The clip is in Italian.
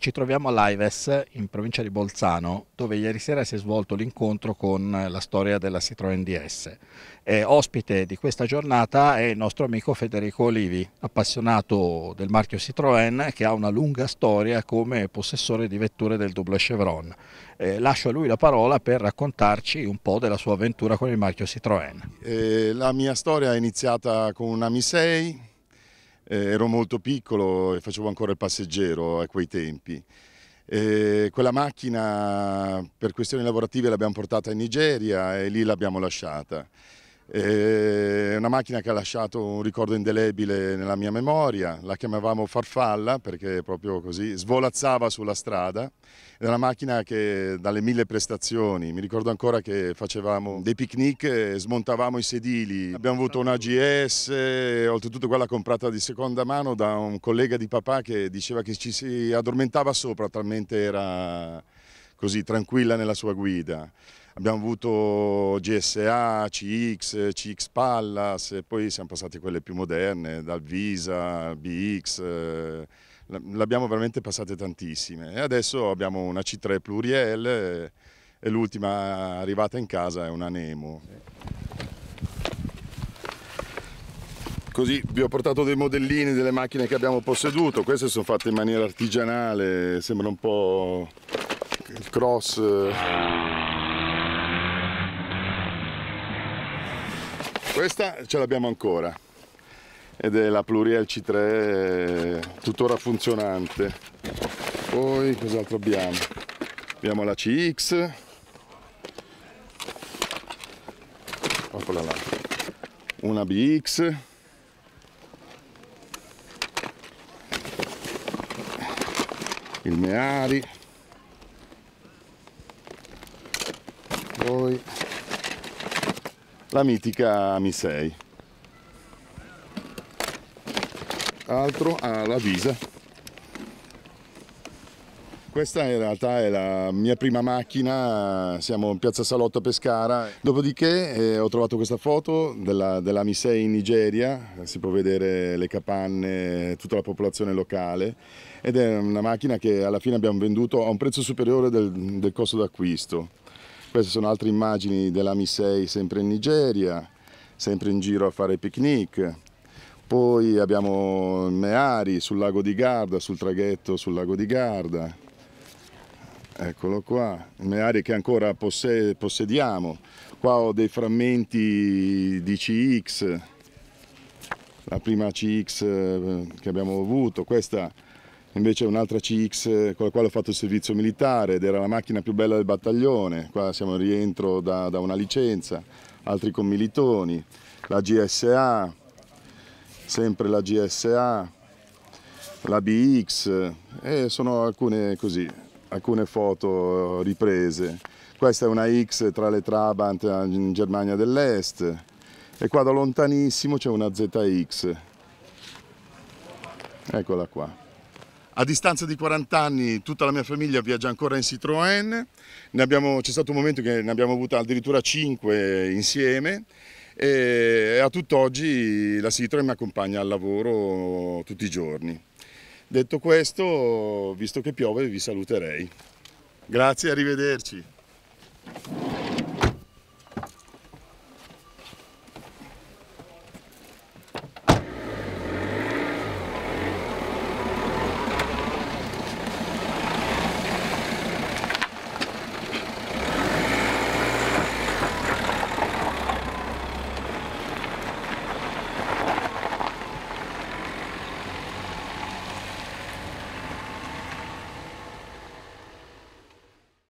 ci troviamo all'Aives in provincia di Bolzano dove ieri sera si è svolto l'incontro con la storia della Citroën DS. E ospite di questa giornata è il nostro amico Federico Olivi, appassionato del marchio Citroën che ha una lunga storia come possessore di vetture del doppio Chevron. Eh, lascio a lui la parola per raccontarci un po' della sua avventura con il marchio Citroën. Eh, la mia storia è iniziata con una Mi 6 eh, ero molto piccolo e facevo ancora il passeggero a quei tempi. E quella macchina per questioni lavorative l'abbiamo portata in Nigeria e lì l'abbiamo lasciata. E una macchina che ha lasciato un ricordo indelebile nella mia memoria, la chiamavamo farfalla perché proprio così svolazzava sulla strada, è una macchina che dalle mille prestazioni, mi ricordo ancora che facevamo dei picnic, e smontavamo i sedili, abbiamo avuto una GS, oltretutto quella comprata di seconda mano da un collega di papà che diceva che ci si addormentava sopra, talmente era così tranquilla nella sua guida abbiamo avuto GSA, CX, CX Pallas e poi siamo passati a quelle più moderne, dal Visa, BX, eh, l'abbiamo veramente passate tantissime e adesso abbiamo una C3 Pluriel e l'ultima arrivata in casa è una Nemo. Così vi ho portato dei modellini delle macchine che abbiamo posseduto, queste sono fatte in maniera artigianale, sembra un po' il cross. Questa ce l'abbiamo ancora ed è la Pluriel C3 eh, tuttora funzionante. Poi cos'altro abbiamo? Abbiamo la CX. Eccola là. Una BX. Il Meari. Poi la mitica Mi 6. Altro alla ah, visa. Questa in realtà è la mia prima macchina, siamo in piazza Salotto a Pescara. Dopodiché eh, ho trovato questa foto della, della Mi 6 in Nigeria, si può vedere le capanne, tutta la popolazione locale ed è una macchina che alla fine abbiamo venduto a un prezzo superiore del, del costo d'acquisto. Queste sono altre immagini della Mi6 sempre in Nigeria, sempre in giro a fare picnic. Poi abbiamo Meari sul lago di Garda, sul traghetto sul lago di Garda. Eccolo qua, Meari che ancora possediamo. Qua ho dei frammenti di CX, la prima CX eh, che abbiamo avuto. Questa invece un'altra CX eh, con la quale ho fatto il servizio militare ed era la macchina più bella del battaglione, qua siamo in rientro da, da una licenza, altri commilitoni, la GSA, sempre la GSA, la BX eh, e sono alcune, così, alcune foto eh, riprese. Questa è una X tra le Trabant in Germania dell'Est e qua da lontanissimo c'è una ZX. Eccola qua. A distanza di 40 anni tutta la mia famiglia viaggia ancora in Citroën, c'è stato un momento che ne abbiamo avuta addirittura 5 insieme e a tutt'oggi la Citroën mi accompagna al lavoro tutti i giorni. Detto questo, visto che piove, vi saluterei. Grazie, arrivederci.